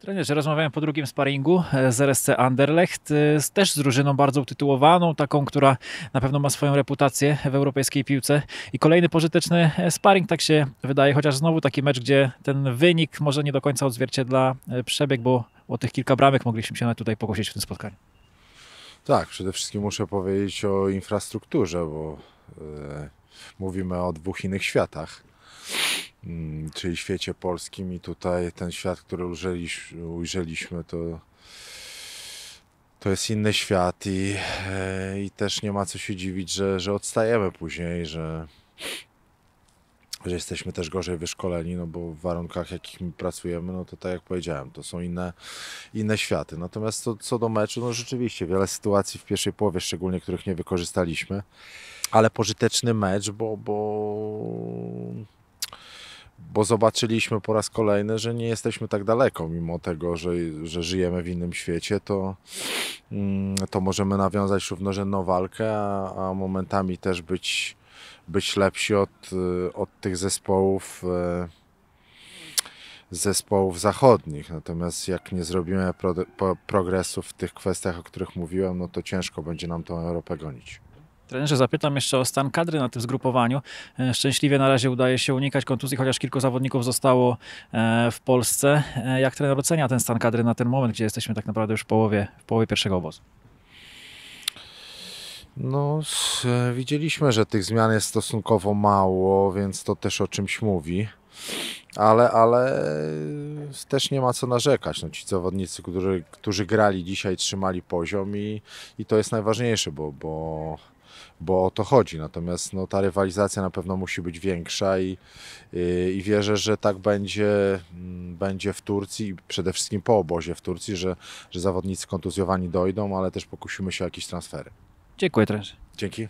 Trenerze, rozmawiałem po drugim sparingu e, z RSC Anderlecht, e, też z drużyną bardzo utytułowaną, taką, która na pewno ma swoją reputację w europejskiej piłce. I kolejny pożyteczny e, sparing, tak się wydaje, chociaż znowu taki mecz, gdzie ten wynik może nie do końca odzwierciedla przebieg, bo o tych kilka bramek mogliśmy się tutaj pogłosić w tym spotkaniu. Tak, przede wszystkim muszę powiedzieć o infrastrukturze, bo mówimy o dwóch innych światach Mm, czyli świecie polskim i tutaj ten świat, który ujrzeliśmy, to, to jest inny świat i, e, i też nie ma co się dziwić, że, że odstajemy później, że, że jesteśmy też gorzej wyszkoleni, no bo w warunkach, w jakich my pracujemy, no to tak jak powiedziałem, to są inne, inne światy. Natomiast co do meczu, no rzeczywiście wiele sytuacji w pierwszej połowie, szczególnie których nie wykorzystaliśmy, ale pożyteczny mecz, bo, bo bo zobaczyliśmy po raz kolejny, że nie jesteśmy tak daleko, mimo tego, że, że żyjemy w innym świecie, to, mm, to możemy nawiązać równorzędną walkę, a, a momentami też być, być lepsi od, od tych zespołów e, zespołów zachodnich. Natomiast jak nie zrobimy pro, progresu w tych kwestiach, o których mówiłem, no to ciężko będzie nam tą Europę gonić. Trenerze, zapytam jeszcze o stan kadry na tym zgrupowaniu. E, szczęśliwie na razie udaje się unikać kontuzji, chociaż kilku zawodników zostało e, w Polsce. E, jak trener ocenia ten stan kadry na ten moment, gdzie jesteśmy tak naprawdę już w połowie, w połowie pierwszego obozu? No, widzieliśmy, że tych zmian jest stosunkowo mało, więc to też o czymś mówi. Ale, ale też nie ma co narzekać. No, ci zawodnicy, którzy, którzy grali dzisiaj, trzymali poziom i, i to jest najważniejsze, bo, bo, bo o to chodzi. Natomiast no, ta rywalizacja na pewno musi być większa i, i, y, i wierzę, że tak będzie, mm, będzie w Turcji i przede wszystkim po obozie w Turcji, że, że zawodnicy kontuzjowani dojdą, ale też pokusimy się o jakieś transfery. Dziękuję trenerze. Dzięki.